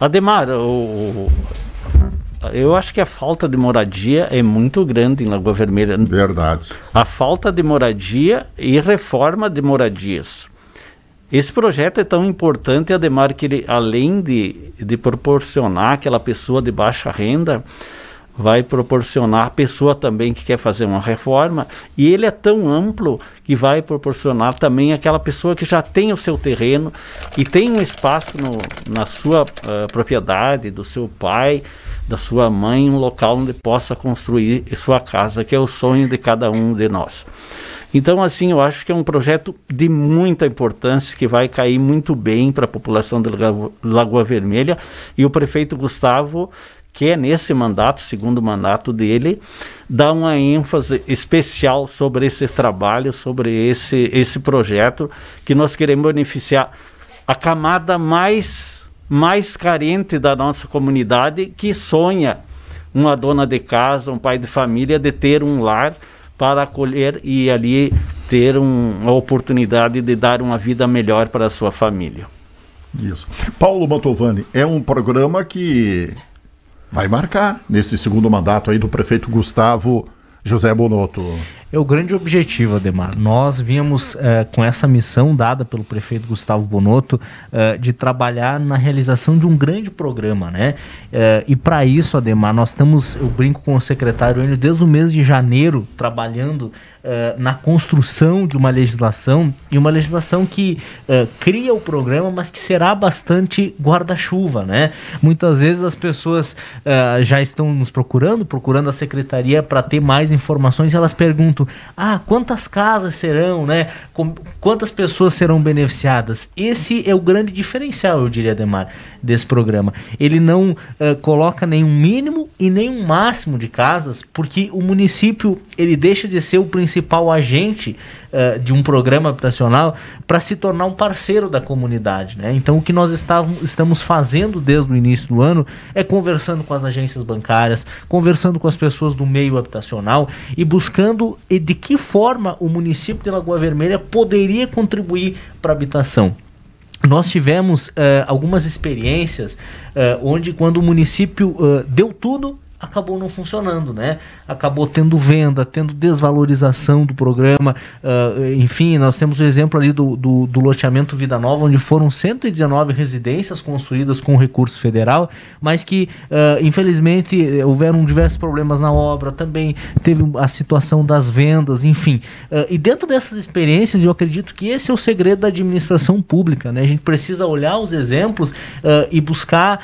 Ademar, o, eu acho que a falta de moradia é muito grande em Lagoa Vermelha. Verdade. A falta de moradia e reforma de moradias. Esse projeto é tão importante, Ademar, que ele, além de, de proporcionar aquela pessoa de baixa renda, vai proporcionar a pessoa também que quer fazer uma reforma, e ele é tão amplo que vai proporcionar também aquela pessoa que já tem o seu terreno e tem um espaço no, na sua uh, propriedade, do seu pai, da sua mãe, um local onde possa construir sua casa, que é o sonho de cada um de nós. Então, assim, eu acho que é um projeto de muita importância que vai cair muito bem para a população de Lagoa Vermelha e o prefeito Gustavo que é nesse mandato, segundo mandato dele, dar uma ênfase especial sobre esse trabalho, sobre esse, esse projeto, que nós queremos beneficiar a camada mais, mais carente da nossa comunidade, que sonha uma dona de casa, um pai de família, de ter um lar para acolher e ali ter um, uma oportunidade de dar uma vida melhor para a sua família. Isso. Paulo Mantovani, é um programa que vai marcar nesse segundo mandato aí do prefeito Gustavo José Bonotto é o grande objetivo, Ademar. Nós viemos é, com essa missão dada pelo prefeito Gustavo Bonotto é, de trabalhar na realização de um grande programa, né? É, e para isso, Ademar, nós estamos, eu brinco com o secretário Enio, desde o mês de janeiro, trabalhando na construção de uma legislação e uma legislação que cria o programa, mas que será bastante guarda-chuva, né? Muitas vezes as pessoas já estão nos procurando, procurando a secretaria para ter mais informações, e elas perguntam assunto. Ah, quantas casas serão, né? Com, quantas pessoas serão beneficiadas? Esse é o grande diferencial, eu diria, Demar, desse programa. Ele não uh, coloca nenhum mínimo e nenhum máximo de casas, porque o município ele deixa de ser o principal agente eh, de um programa habitacional para se tornar um parceiro da comunidade. Né? Então, o que nós estávamos, estamos fazendo desde o início do ano é conversando com as agências bancárias, conversando com as pessoas do meio habitacional e buscando de que forma o município de Lagoa Vermelha poderia contribuir para a habitação. Nós tivemos uh, algumas experiências uh, onde, quando o município deu tudo acabou não funcionando, né? Acabou tendo venda, tendo desvalorização do programa. Uh, enfim, nós temos o exemplo ali do, do, do, loteamento Vida Nova, onde foram 119 residências construídas com recurso federal, mas que, uh, infelizmente, houveram diversos problemas na obra, também teve a situação das vendas, enfim. Uh, e dentro dessas experiências, eu acredito que esse é o segredo da administração pública, né? A gente precisa olhar os exemplos e buscar,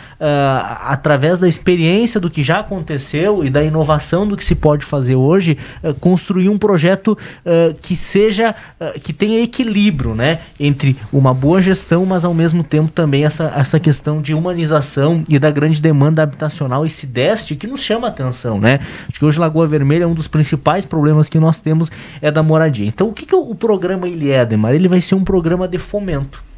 através da experiência do que já aconteceu, aconteceu e da inovação do que se pode fazer hoje, eh, construir um projeto eh, que seja, eh, que tenha equilíbrio, né? Entre uma boa gestão, mas ao mesmo tempo também essa, essa questão de humanização e da grande demanda habitacional, se deste que nos chama a atenção, né? Acho que hoje Lagoa Vermelha é um dos principais problemas que nós temos é da moradia. Então, o que, que o programa ele é, Ele vai ser um programa de fomento